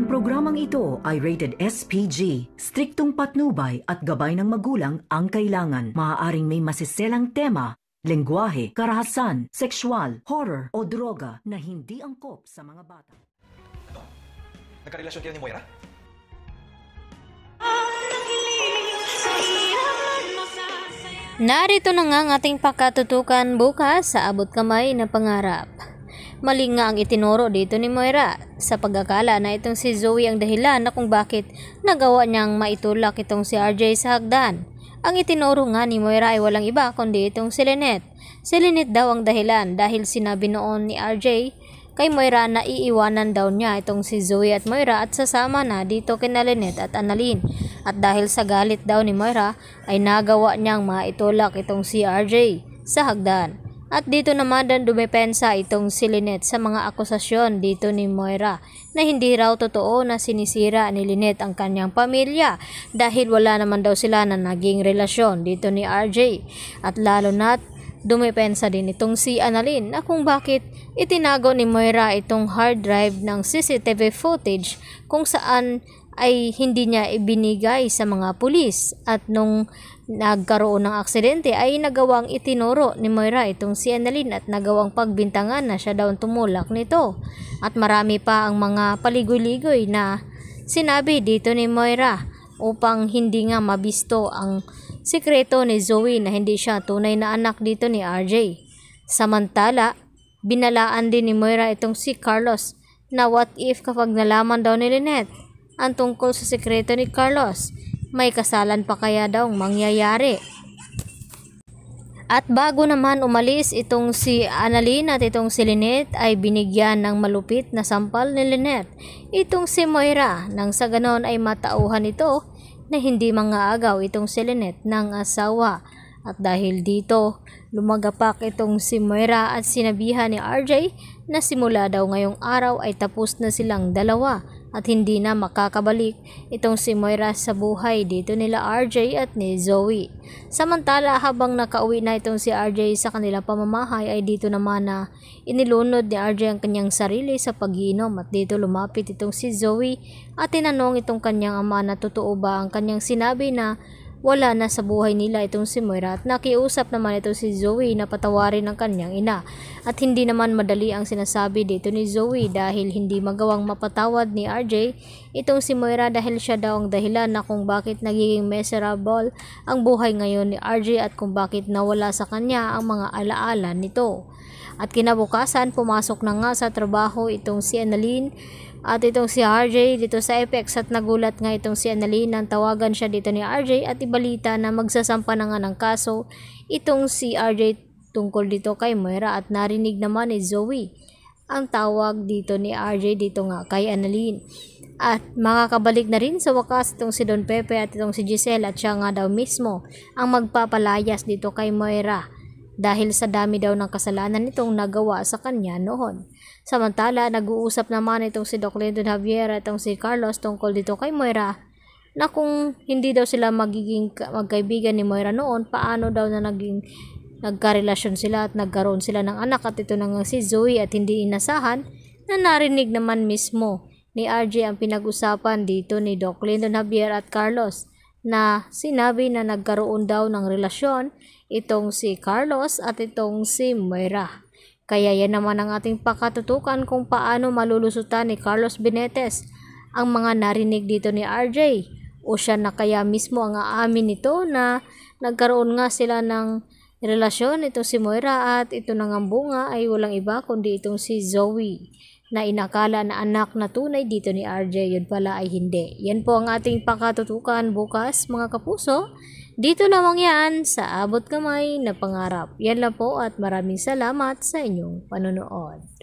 Ang programang ito ay rated SPG. Striktong patnubay at gabay ng magulang ang kailangan. Maaaring may masiselang tema, lengguwahe, karahasan, sexual, horror o droga na hindi angkop sa mga bata. Ano? Nagkarelasyon kayo ni Moira? Narito na nga ang ating pakatutukan bukas sa abot kamay na pangarap. Mali nga ang itinuro dito ni Moira sa pagkakala na itong si Zoe ang dahilan na kung bakit nagawa niyang maitulak itong si RJ sa hagdan. Ang itinuro nga ni Moira ay walang iba kundi itong si Lynette. Si Lynette daw ang dahilan dahil sinabi noon ni RJ kay Moira na iiwanan daw niya itong si Zoe at Moira at sasama na dito kina Lynette at Annalyn. At dahil sa galit daw ni Moira ay nagawa niyang maitulak itong si RJ sa hagdan. At dito naman dan dumepensa itong si Lynette sa mga akusasyon dito ni Moira na hindi raw totoo na sinisira ni Lynette ang kanyang pamilya dahil wala naman daw sila na naging relasyon dito ni RJ. At lalo na dumepensa din itong si Annalyn na kung bakit itinago ni Moira itong hard drive ng CCTV footage kung saan ay hindi niya ibinigay sa mga pulis at nung nagkaroon ng aksidente ay nagawang itinuro ni Moira itong si Annalyn at nagawang pagbintangan na siya daw tumulak nito. At marami pa ang mga paligoy-ligoy na sinabi dito ni Moira upang hindi nga mabisto ang sikreto ni Zoe na hindi siya tunay na anak dito ni RJ. Samantala, binalaan din ni Moira itong si Carlos na what if kapag nalaman daw ni Lynette ang tungkol sa sekreto ni Carlos. May kasalan pa kaya daw mangyayari. At bago naman umalis itong si Annalyn at itong si Lynette ay binigyan ng malupit na sampal ni Lynette. Itong si Moira nang sa ganon ay matauhan ito na hindi mangaagaw itong si Lynette ng asawa. At dahil dito, lumagapak itong si Moira at sinabihan ni RJ na simula daw ngayong araw ay tapos na silang dalawa at hindi na makakabalik itong si Moira sa buhay dito nila RJ at ni Zoe. Samantala habang nakauwi na itong si RJ sa kanilang pamamahay ay dito naman na inilunod ni RJ ang kanyang sarili sa pag pagiinom at dito lumapit itong si Zoe at tinanong itong kanyang ama na totoo ba ang kanyang sinabi na wala na sa buhay nila itong si Moira at nakiusap naman ito si Zoe na patawarin ang kanyang ina. At hindi naman madali ang sinasabi dito ni Zoe dahil hindi magawang mapatawad ni RJ itong si Moira dahil siya daw ang dahilan na kung bakit nagiging miserable ang buhay ngayon ni RJ at kung bakit nawala sa kanya ang mga alaala nito. At kinabukasan pumasok na nga sa trabaho itong si Annalyn at itong si RJ dito sa Apex at nagulat nga itong si nang tawagan siya dito ni RJ at ibalita na magsasampa na nga ng kaso itong si RJ tungkol dito kay Moira at narinig naman ni Zoe ang tawag dito ni RJ dito nga kay Annalene. At makakabalik na rin sa wakas itong si Don Pepe at itong si Giselle at siya nga daw mismo ang magpapalayas dito kay Moira dahil sa dami daw ng kasalanan nitong nagawa sa kanya noon. Samantala, nag-uusap naman itong si Doc Lyndon Javier at si Carlos tungkol dito kay Moira na kung hindi daw sila magiging magkaibigan ni Moira noon, paano daw na naging nagkarelasyon sila at nagkaroon sila ng anak at ito nang si Zoe at hindi inasahan na narinig naman mismo ni RJ ang pinag-usapan dito ni Doc Lyndon Javier at Carlos na sinabi na nagkaroon daw ng relasyon itong si Carlos at itong si Moira. Kaya yan naman ang ating pakatutukan kung paano malulusutan ni Carlos Benetes ang mga narinig dito ni RJ. O siya na kaya mismo ang aamin nito na nagkaroon nga sila ng relasyon itong si Moira at ito na nga bunga ay walang iba kundi itong si Zoe na inakala na anak na tunay dito ni RJ, yun pala ay hindi. Yan po ang ating pakatutukan bukas mga kapuso. Dito lamang yan sa Abot Kamay na Pangarap. Yan lang po at maraming salamat sa inyong panonood.